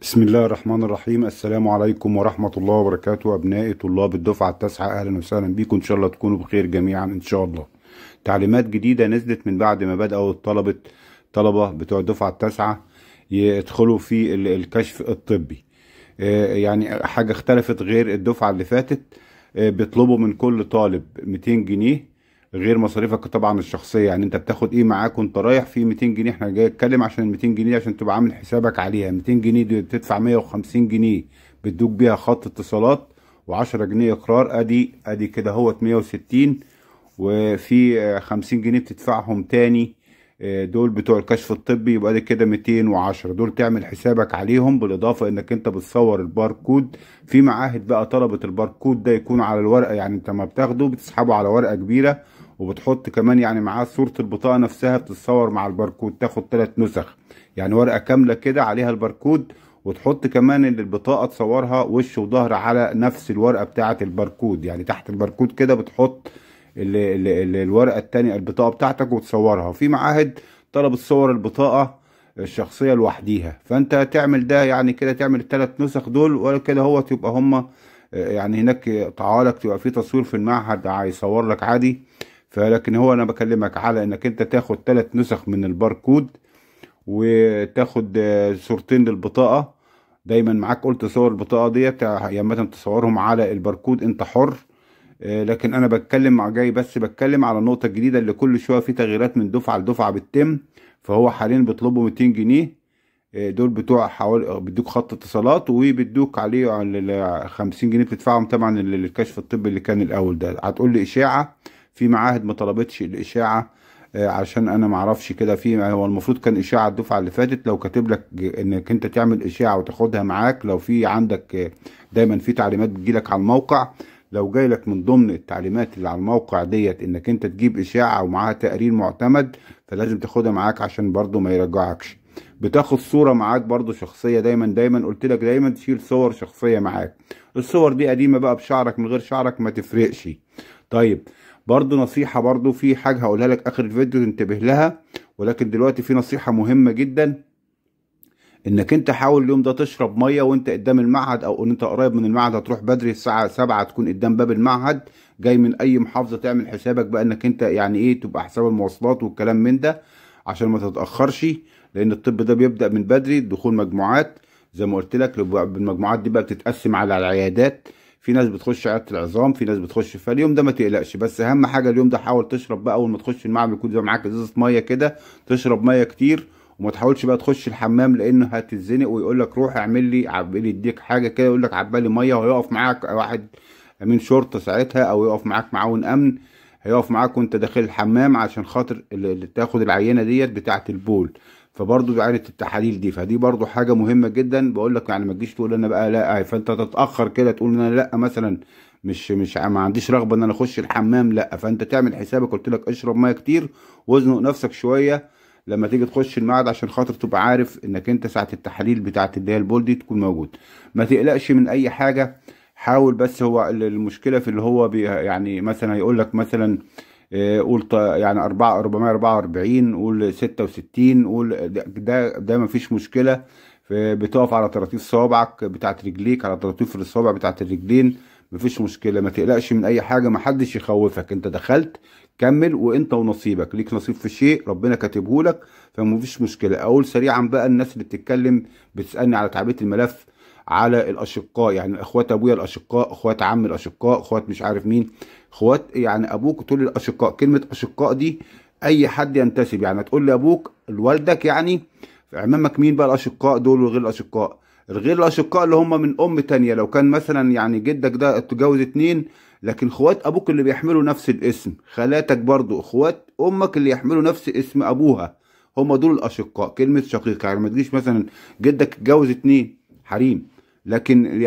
بسم الله الرحمن الرحيم السلام عليكم ورحمة الله وبركاته أبنائي طلاب الدفعة التاسعة أهلا وسهلا بكم إن شاء الله تكونوا بخير جميعا إن شاء الله تعليمات جديدة نزلت من بعد ما بدأوا الطلبة طلبة بتوع الدفعة التاسعة يدخلوا في الكشف الطبي آه، يعني حاجة اختلفت غير الدفعة اللي فاتت آه، بيطلبوا من كل طالب 200 جنيه غير مصاريفك طبعا الشخصيه يعني انت بتاخد ايه معاك وانت رايح في 200 جنيه احنا جاي نتكلم عشان ال 200 جنيه عشان تبقى عامل حسابك عليها 200 جنيه دي بتدفع 150 جنيه بتدوك بيها خط اتصالات و10 جنيه اقرار ادي ادي كده اهوت 160 وفي 50 جنيه بتدفعهم تاني آه، دول بتوع الكشف الطبي يبقى ده كده 210 دول تعمل حسابك عليهم بالاضافه انك انت بتصور الباركود في معاهد بقى طلبه الباركود ده يكون على الورقه يعني انت ما بتاخده بتسحبه على ورقه كبيره وبتحط كمان يعني معاه صورة البطاقة نفسها بتتصور مع الباركود تاخد ثلاث نسخ يعني ورقة كاملة كده عليها الباركود وتحط كمان ان البطاقه تصورها وش وظهر على نفس الورقه بتاعه الباركود يعني تحت الباركود كده بتحط اللي اللي الورقه الثانيه البطاقه بتاعتك وتصورها في معاهد طلب تصور البطاقه الشخصيه لوحديها فانت تعمل ده يعني كده تعمل الثلاث نسخ دول ولا كده هو تبقى هما آه، يعني هناك تعالك تبقى في تصوير في المعهد هيصور لك عادي فلكن هو انا بكلمك على انك انت تاخد ثلاث نسخ من الباركود وتاخد آه، صورتين للبطاقه دايما معاك قلت صور البطاقه ديت يا اما تصورهم على الباركود انت حر آه، لكن انا بتكلم مع جاي بس بتكلم على النقطة الجديدة اللي كل شويه في تغييرات من دفعه لدفعه بتتم فهو حاليا بيطلبوا 200 جنيه آه، دول بتوع حوالي بيدوك خط اتصالات وبيدوك عليه على 50 جنيه بتدفعهم طبعا للكشف الطبي اللي كان الاول ده هتقول لي اشاعه في معاهد ما طلبتش الاشاعه آه، عشان انا معرفش كده في هو المفروض كان اشاعه الدفعه اللي فاتت لو كاتب لك انك انت تعمل اشاعه وتاخدها معاك لو في عندك آه، دايما في تعليمات بتجيلك على الموقع لو جاي لك من ضمن التعليمات اللي على الموقع ديت انك انت تجيب اشاعه ومعاها تقرير معتمد فلازم تاخدها معاك عشان برضه ما يرجعكش بتاخد صوره معاك برضه شخصيه دايما دايما قلت لك دايما تشيل صور شخصيه معاك الصور دي قديمه بقى بشعرك من غير شعرك ما تفرقش طيب برضو نصيحة برضو في حاجة هقولها لك اخر الفيديو تنتبه لها ولكن دلوقتي في نصيحة مهمة جدا انك انت حاول اليوم ده تشرب ميه وانت قدام المعهد او انت قريب من المعهد هتروح بدري الساعه سبعة تكون قدام باب المعهد جاي من اي محافظه تعمل حسابك بقى انك انت يعني ايه تبقى حساب المواصلات والكلام من ده عشان ما تتاخرش لان الطب ده بيبدا من بدري دخول مجموعات زي ما قلت لك المجموعات دي بقى بتتقسم على العيادات في ناس بتخش عياده العظام في ناس بتخش فاليوم ده ما تقلقش بس اهم حاجه اليوم ده حاول تشرب بقى اول ما تخش المعمل يكون زي معاك ازازه ميه كده تشرب ميه كتير وما تحاولش بقى تخش الحمام لانه هتتزنق ويقول لك روح اعمل لي عبالي يديك حاجه كده يقول لك عبالي ميه وهيقف معاك واحد من شرطه ساعتها او يقف معاك معاون امن هيقف معاك وانت داخل الحمام عشان خاطر اللي تاخد العينه ديت بتاعه البول فبرضه بيعاند التحاليل دي فدي برضه حاجه مهمه جدا بقول لك يعني ما تجيش تقول انا بقى لا فانت تتاخر كده تقول انا لا مثلا مش مش ما عنديش رغبه ان انا اخش الحمام لا فانت تعمل حسابك قلت لك اشرب ميه كتير وازنق نفسك شويه لما تيجي تخش المعد عشان خاطر تبقى عارف انك انت ساعه التحاليل بتاعه اللي هي دي تكون موجود ما تقلقش من اي حاجه حاول بس هو المشكله في اللي هو يعني مثلا يقول لك مثلا آه، قول يعني 4 444 قول 66 قول ده ده مفيش مشكله بتقف على طراطيف صوابعك بتاعت رجليك على طراطيف الصوابع بتاعت الرجلين مفيش مشكله ما تقلقش من اي حاجه محدش يخوفك انت دخلت كمل وانت ونصيبك ليك نصيب في شيء ربنا كاتبه لك فمفيش مشكله اقول سريعا بقى الناس اللي بتتكلم بتسالني على تعبئه الملف على الاشقاء يعني اخوات ابويا الاشقاء اخوات عم الاشقاء اخوات مش عارف مين اخوات يعني ابوك تقول الاشقاء كلمه اشقاء دي اي حد ينتسب يعني هتقول لابوك لوالدك يعني عمامك مين بقى الاشقاء دول وغير الاشقاء غير الاشقاء اللي هم من ام تانية لو كان مثلا يعني جدك ده اتجوز اتنين لكن اخوات ابوك اللي بيحملوا نفس الاسم خالاتك برضو اخوات امك اللي يحملوا نفس اسم ابوها هم دول الاشقاء كلمه شقيق يعني ما تجيش مثلا جدك اتجوز اتنين حريم لكن يعني